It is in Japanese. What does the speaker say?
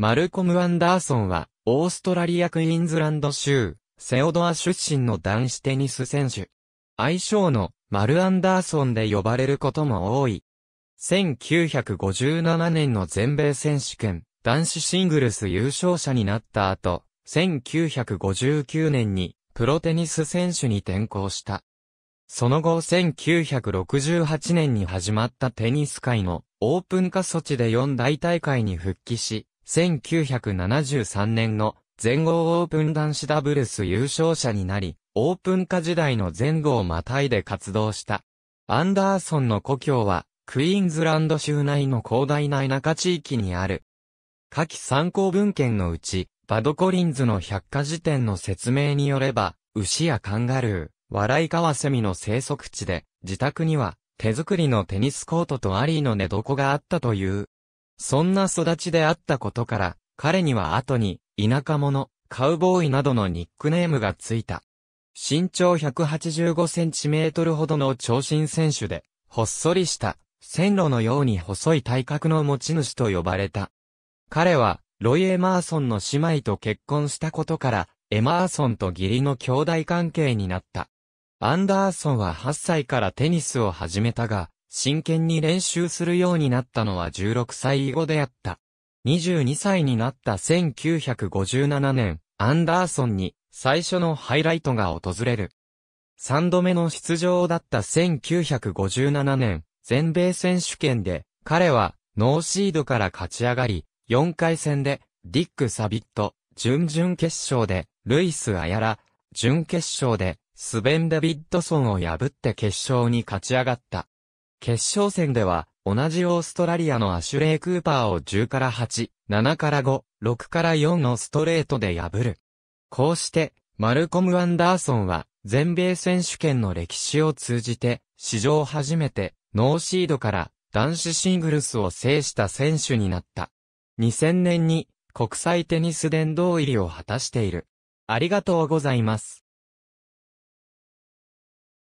マルコム・アンダーソンは、オーストラリア・クイーンズランド州、セオドア出身の男子テニス選手。愛称の、マル・アンダーソンで呼ばれることも多い。1957年の全米選手権、男子シングルス優勝者になった後、1959年に、プロテニス選手に転向した。その後1968年に始まったテニス界のオープン化措置で4大大会に復帰し、1973年の全豪オープン男子ダブルス優勝者になり、オープン化時代の前後をまたいで活動した。アンダーソンの故郷は、クイーンズランド州内の広大な田舎地域にある。下記参考文献のうち、バドコリンズの百科事典の説明によれば、牛やカンガルー、笑いカワセミの生息地で、自宅には手作りのテニスコートとアリーの寝床があったという。そんな育ちであったことから、彼には後に、田舎者、カウボーイなどのニックネームがついた。身長185センチメートルほどの長身選手で、ほっそりした、線路のように細い体格の持ち主と呼ばれた。彼は、ロイ・エマーソンの姉妹と結婚したことから、エマーソンと義理の兄弟関係になった。アンダーソンは8歳からテニスを始めたが、真剣に練習するようになったのは16歳以後であった。22歳になった1957年、アンダーソンに最初のハイライトが訪れる。3度目の出場だった1957年、全米選手権で、彼はノーシードから勝ち上がり、4回戦でディック・サビット、準々決勝でルイス・アヤラ、準決勝でスベン・デビッドソンを破って決勝に勝ち上がった。決勝戦では、同じオーストラリアのアシュレイ・クーパーを10から8、7から5、6から4のストレートで破る。こうして、マルコム・アンダーソンは、全米選手権の歴史を通じて、史上初めて、ノーシードから男子シングルスを制した選手になった。2000年に国際テニス殿堂入りを果たしている。ありがとうございます。